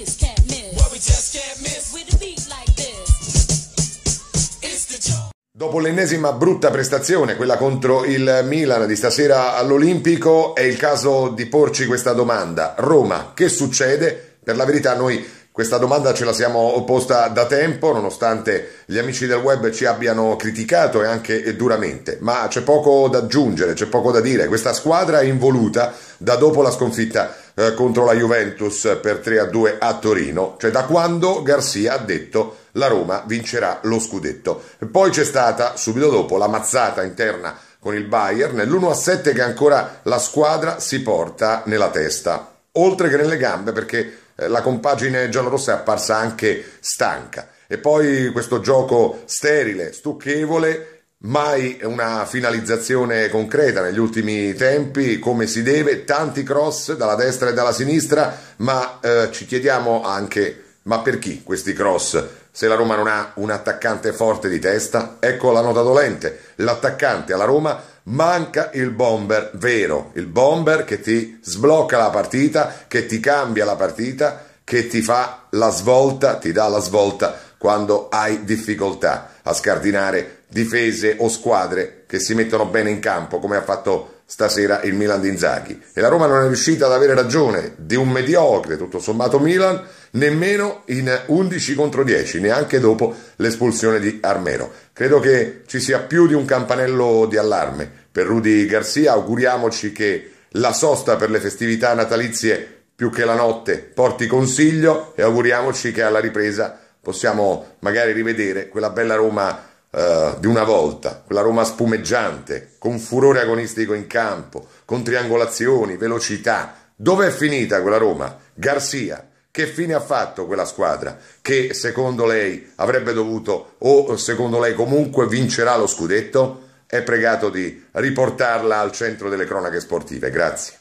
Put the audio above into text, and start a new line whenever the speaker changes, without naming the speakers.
just can't miss. What we just can't miss. With a beat like this. It's the joke. Dopo l'ennesima brutta prestazione, quella contro il Milan di stasera all'Olimpico, è il caso di porci questa domanda. Roma, che succede? Per la verità noi questa domanda ce la siamo posta da tempo, nonostante gli amici del web ci abbiano criticato e anche duramente, ma c'è poco da aggiungere, c'è poco da dire. Questa squadra è involuta da dopo la sconfitta eh, contro la Juventus per 3-2 a Torino, cioè da quando Garcia ha detto la Roma vincerà lo scudetto. poi c'è stata subito dopo la mazzata interna con il Bayern, l'1-7 che ancora la squadra si porta nella testa, oltre che nelle gambe perché eh, la compagine giallorossa è apparsa anche stanca. E poi questo gioco sterile, stucchevole, mai una finalizzazione concreta negli ultimi tempi come si deve, tanti cross dalla destra e dalla sinistra, ma eh, ci chiediamo anche ma per chi questi cross? Se la Roma non ha un attaccante forte di testa, ecco la nota dolente. L'attaccante alla Roma Manca il bomber vero, il bomber che ti sblocca la partita, che ti cambia la partita, che ti fa la svolta, ti dà la svolta quando hai difficoltà a scardinare difese o squadre che si mettono bene in campo, come ha fatto stasera il Milan di Inzaghi e la Roma non è riuscita ad avere ragione di un mediocre tutto sommato Milan nemmeno in 11 contro 10 neanche dopo l'espulsione di Armero credo che ci sia più di un campanello di allarme per Rudy Garcia auguriamoci che la sosta per le festività natalizie più che la notte porti consiglio e auguriamoci che alla ripresa possiamo magari rivedere quella bella Roma eh, di una volta, quella Roma spumeggiante, con furore agonistico in campo, con triangolazioni, velocità. Dove è finita quella Roma? Garzia. Che fine ha fatto quella squadra che secondo lei avrebbe dovuto o secondo lei comunque vincerà lo scudetto? È pregato di riportarla al centro delle cronache sportive. Grazie.